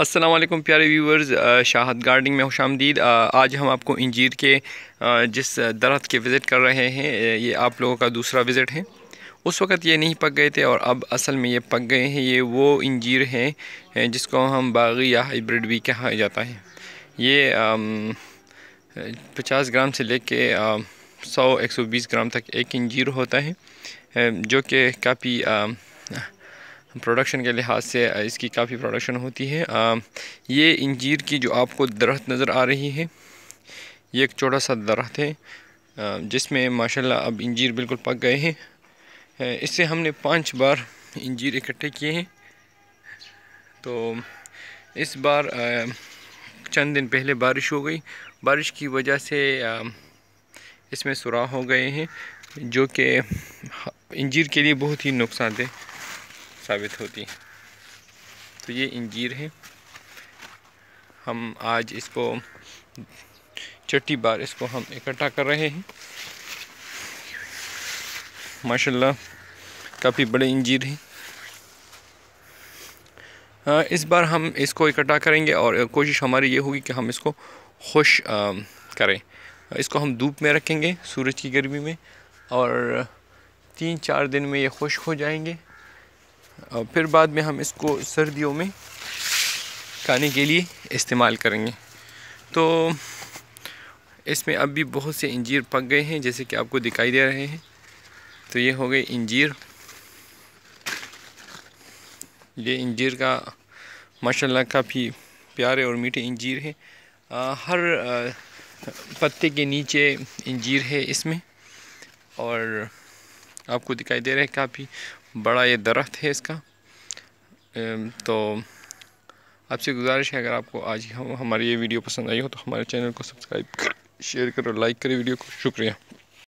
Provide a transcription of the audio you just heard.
असलम प्यारे viewers शाहद gardening में खुश आमदीद आज हम आपको इंजीर के जिस दरख्त के विज़िट कर रहे हैं ये आप लोगों का दूसरा विज़िट है उस वक़्त ये नहीं पक गए थे और अब असल में ये पक गए हैं ये वो इंजीर हैं जिसको हम बागी या हाइब्रिड भी कहा जाता है ये पचास ग्राम से ले कर सौ एक सौ बीस ग्राम तक एक इंजीर होता है जो कि काफ़ी प्रोडक्शन के लिहाज से इसकी काफ़ी प्रोडक्शन होती है ये इंजीर की जो आपको दरख्त नज़र आ रही है ये एक छोटा सा दरख्त है जिसमें माशाल्लाह अब इंजीर बिल्कुल पक गए हैं इससे हमने पांच बार इंजीर इकट्ठे किए हैं तो इस बार चंद दिन पहले बारिश हो गई बारिश की वजह से इसमें सुराह हो गए हैं जो कि इंजीर के लिए बहुत ही नुकसानदेह साबित होती है तो ये इंजीर है हम आज इसको चट्टी बार इसको हम इकट्ठा कर रहे हैं माशाल्लाह काफ़ी बड़े इंजीर हैं इस बार हम इसको इकट्ठा करेंगे और कोशिश हमारी ये होगी कि हम इसको खुश करें इसको हम धूप में रखेंगे सूरज की गर्मी में और तीन चार दिन में ये खुश हो जाएंगे और फिर बाद में हम इसको सर्दियों में खाने के लिए इस्तेमाल करेंगे तो इसमें अब भी बहुत से इंजीर पक गए हैं जैसे कि आपको दिखाई दे रहे हैं तो ये हो गए इंजीर ये इंजीर का माशाल्लाह काफ़ी प्यारे और मीठे इंजीर हैं हर आ, पत्ते के नीचे इंजीर है इसमें और आपको दिखाई दे रहा है काफ़ी बड़ा ये दरख्त है इसका तो आपसे गुजारिश है अगर आपको आज हमारी ये वीडियो पसंद आई हो तो हमारे चैनल को सब्सक्राइब कर शेयर करो लाइक करें वीडियो को शुक्रिया